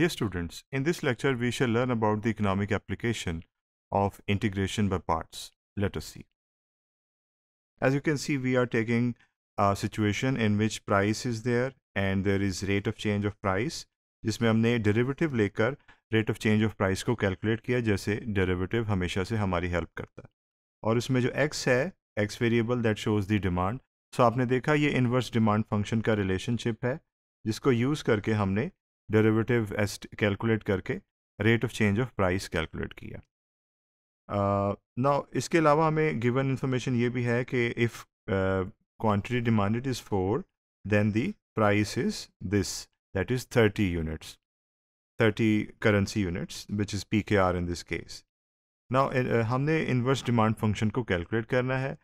Dear students, in this lecture we shall learn about the economic application of integration by parts. Let us see. As you can see, we are taking a situation in which price is there and there is rate of change of price जिसमें हमने derivative लेकर rate of change of price को calculate किया जैसे derivative हमेशा से हमारी help करता है और इसमें जो एक्स है X variable that shows the demand so आपने देखा ये इन्वर्स डिमांड फंक्शन का रिलेशनशिप है जिसको यूज़ करके हमने डेरिवेटिव एस्ट कैलकुलेट करके rate of change of price calculate किया ना uh, इसके अलावा हमें गिवन इंफॉर्मेशन ये भी है कि if quantity demanded is four then the price is this that is thirty units thirty currency units which is P K R in this case ना हमने इन्वर्स डिमांड फंक्शन को कैलकुलेट करना है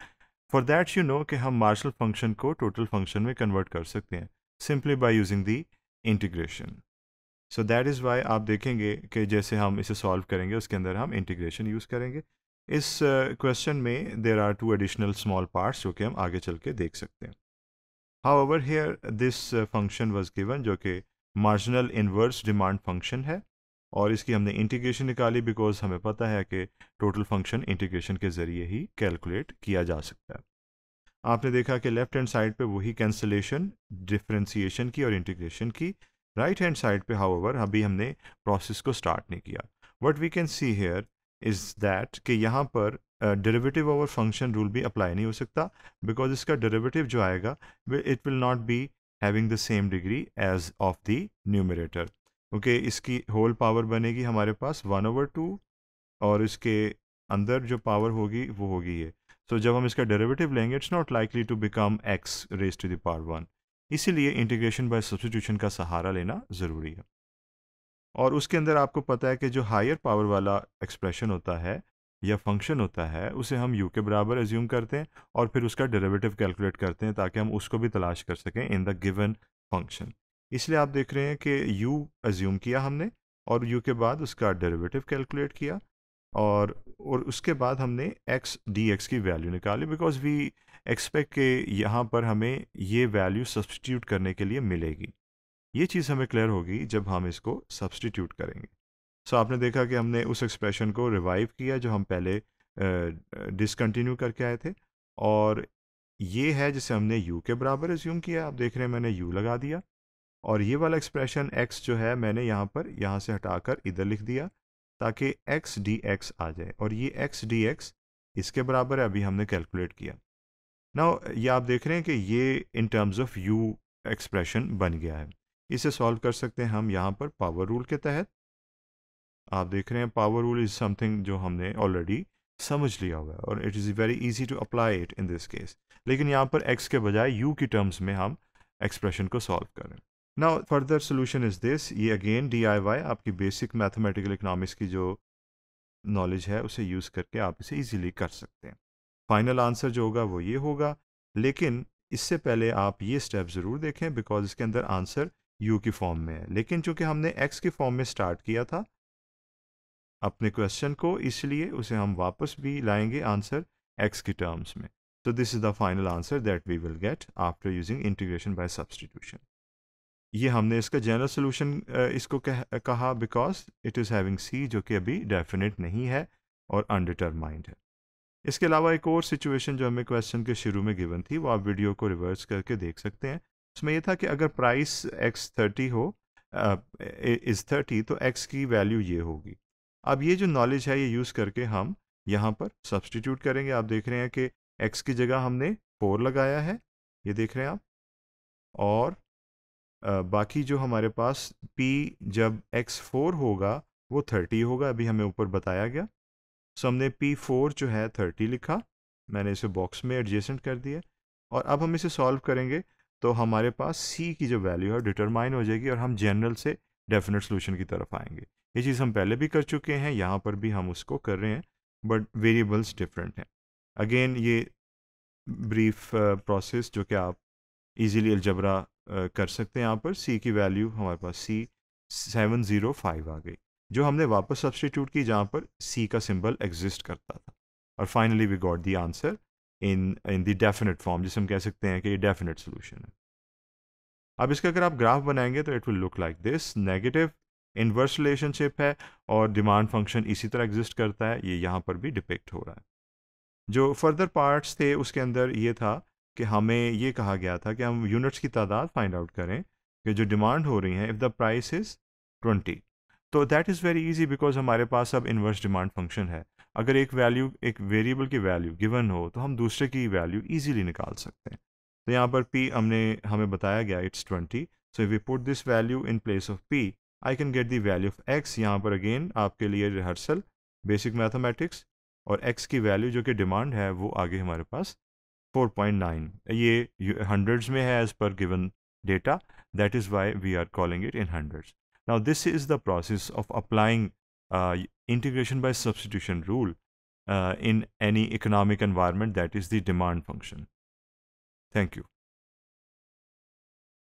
for that you know कि हम marginal function को total function में convert कर सकते हैं simply by using the integration so that is why आप देखेंगे कि जैसे हम इसे सॉल्व करेंगे उसके अंदर हम इंटीग्रेशन यूज़ करेंगे इस क्वेश्चन uh, में there are two additional small parts जो कि हम आगे चल के देख सकते हैं how over here this function was given जो कि मार्जिनल इन्वर्स डिमांड फंक्शन है और इसकी हमने इंटीग्रेशन निकाली बिकॉज हमें पता है कि टोटल फंक्शन इंटीग्रेशन के ज़रिए ही कैलकुलेट किया जा सकता है आपने देखा कि लेफ्ट हैंड साइड पे वही कैंसलेशन डिफ्रेंसीशन की और इंटीग्रेशन की राइट हैंड साइड पे हाउएवर अभी हमने प्रोसेस को स्टार्ट नहीं किया what we can see here is that कि यहाँ पर डेरिवेटिव ओवर फंक्शन रूल भी अप्लाई नहीं हो सकता बिकॉज इसका डेरिवेटिव जो आएगा it will not be having the same degree as of the numerator okay इसकी होल पावर बनेगी हमारे पास वन ओवर टू और इसके अंदर जो पावर होगी वो होगी ये सो so, जब हम इसका डेरिवेटिव लेंगे it's not likely to become X raise to the power one इसीलिए इंटीग्रेशन बाय सब्सटीट्यूशन का सहारा लेना ज़रूरी है और उसके अंदर आपको पता है कि जो हायर पावर वाला एक्सप्रेशन होता है या फंक्शन होता है उसे हम यू के बराबर एज्यूम करते हैं और फिर उसका डेरिवेटिव कैलकुलेट करते हैं ताकि हम उसको भी तलाश कर सकें इन द गिवन फंक्शन इसलिए आप देख रहे हैं कि यू एज्यूम किया हमने और यू के बाद उसका डेरिवेटिव कैलकुलेट किया और और उसके बाद हमने x dx की वैल्यू निकाली बिकॉज वी एक्सपेक्ट के यहाँ पर हमें ये वैल्यू सब्सटीट्यूट करने के लिए मिलेगी ये चीज़ हमें क्लियर होगी जब हम इसको सब्सटीट्यूट करेंगे सो so, आपने देखा कि हमने उस एक्सप्रेशन को रिवाइव किया जो हम पहले डिसकन्टिन्यू uh, करके आए थे और ये है जिसे हमने u के बराबर एज्यूम किया आप देख रहे हैं मैंने u लगा दिया और ये वाला एक्सप्रेशन x जो है मैंने यहाँ पर यहाँ से हटाकर इधर लिख दिया ताकि एक्स डी एक्स आ जाए और ये एक्स डी एक्स इसके बराबर है अभी हमने कैलकुलेट किया ना ये आप देख रहे हैं कि ये in terms of U expression बन गया है इसे सॉल्व कर सकते हैं हम यहाँ पर पावर रूल के तहत आप देख रहे हैं पावर रूल इज समथिंग जो हमने ऑलरेडी समझ लिया हुआ है और it is very easy to apply it in this case लेकिन यहाँ पर एक्स के बजाय यू की टर्म्स में हम एक्सप्रेशन को सॉल्व करें now further solution is this ये अगेन डी आपकी बेसिक मैथमेटिकल इकनॉमिक्स की जो नॉलेज है उसे यूज़ करके आप इसे ईजीली कर सकते हैं फाइनल आंसर जो होगा वो ये होगा लेकिन इससे पहले आप ये स्टेप ज़रूर देखें बिकॉज इसके अंदर आंसर यू की फॉर्म में है लेकिन चूंकि हमने एक्स की फॉर्म में स्टार्ट किया था अपने क्वेश्चन को इसलिए उसे हम वापस भी लाएंगे आंसर एक्स की टर्म्स में तो this is the final answer that we will get after using integration by substitution ये हमने इसका जनरल सोल्यूशन इसको कह, कहा because it is having C जो कि अभी डेफिनेट नहीं है और अनडिटरमाइंड है इसके अलावा एक और सिचुएशन जो हमें क्वेश्चन के शुरू में गिवन थी वो आप वीडियो को रिवर्स करके देख सकते हैं उसमें यह था कि अगर प्राइस एक्स थर्टी हो इज़ थर्टी तो एक्स की वैल्यू ये होगी अब ये जो नॉलेज है ये यूज़ करके हम यहाँ पर सब्सटीट्यूट करेंगे आप देख रहे हैं कि एक्स की जगह हमने फोर लगाया है ये देख रहे हैं आप और बाकी जो हमारे पास p जब x4 फोर होगा वो थर्टी होगा अभी हमें ऊपर बताया गया सो हमने पी फोर जो है थर्टी लिखा मैंने इसे बॉक्स में एडजेसेंट कर दिया और अब हम इसे सॉल्व करेंगे तो हमारे पास सी की जो वैल्यू है डिटरमाइन हो जाएगी और हम जनरल से डेफिनेट सोल्यूशन की तरफ आएंगे ये चीज़ हम पहले भी कर चुके हैं यहाँ पर भी हम उसको कर रहे हैं बट वेरिएबल्स डिफरेंट हैं अगेन ये ब्रीफ प्रोसेस जो कि आप इजीली अलजबरा कर सकते हैं यहाँ पर सी की वैल्यू हमारे पास सी सेवन ज़ीरो फाइव आ गई जो हमने वापस सब्सटीट्यूट की जहाँ पर सी का सिंबल एग्जिस्ट करता था और finally we got the answer in in the definite form जिसे हम कह सकते हैं कि ये डेफिनेट सोल्यूशन है अब इसका अगर आप ग्राफ बनाएंगे तो it will look like this negative inverse relationship है और डिमांड फंक्शन इसी तरह एग्जिस्ट करता है ये यहाँ पर भी डिपेक्ट हो रहा है जो फर्दर पार्ट्स थे उसके अंदर ये था कि हमें ये कहा गया था कि हम यूनिट्स की तादाद फाइंड आउट करें कि जो डिमांड हो रही हैं if the price is twenty तो that is very easy because हमारे पास अब इन्वर्स डिमांड फंक्शन है अगर एक वैल्यू एक वेरिएबल की वैल्यू गिवन हो तो हम दूसरे की वैल्यू ईजीली निकाल सकते हैं तो यहाँ पर पी हमने हमें बताया गया it's twenty so we put this value in place of P I can get the value of X यहाँ पर अगेन आपके लिए रिहर्सल बेसिक मैथमेटिक्स और एक्स की वैल्यू जो कि डिमांड है वो आगे हमारे पास 4.9 ये hundreds में है as per given data that is why we are calling it in hundreds now this is the process of applying uh, integration by substitution rule uh, in any economic environment that is the demand function thank you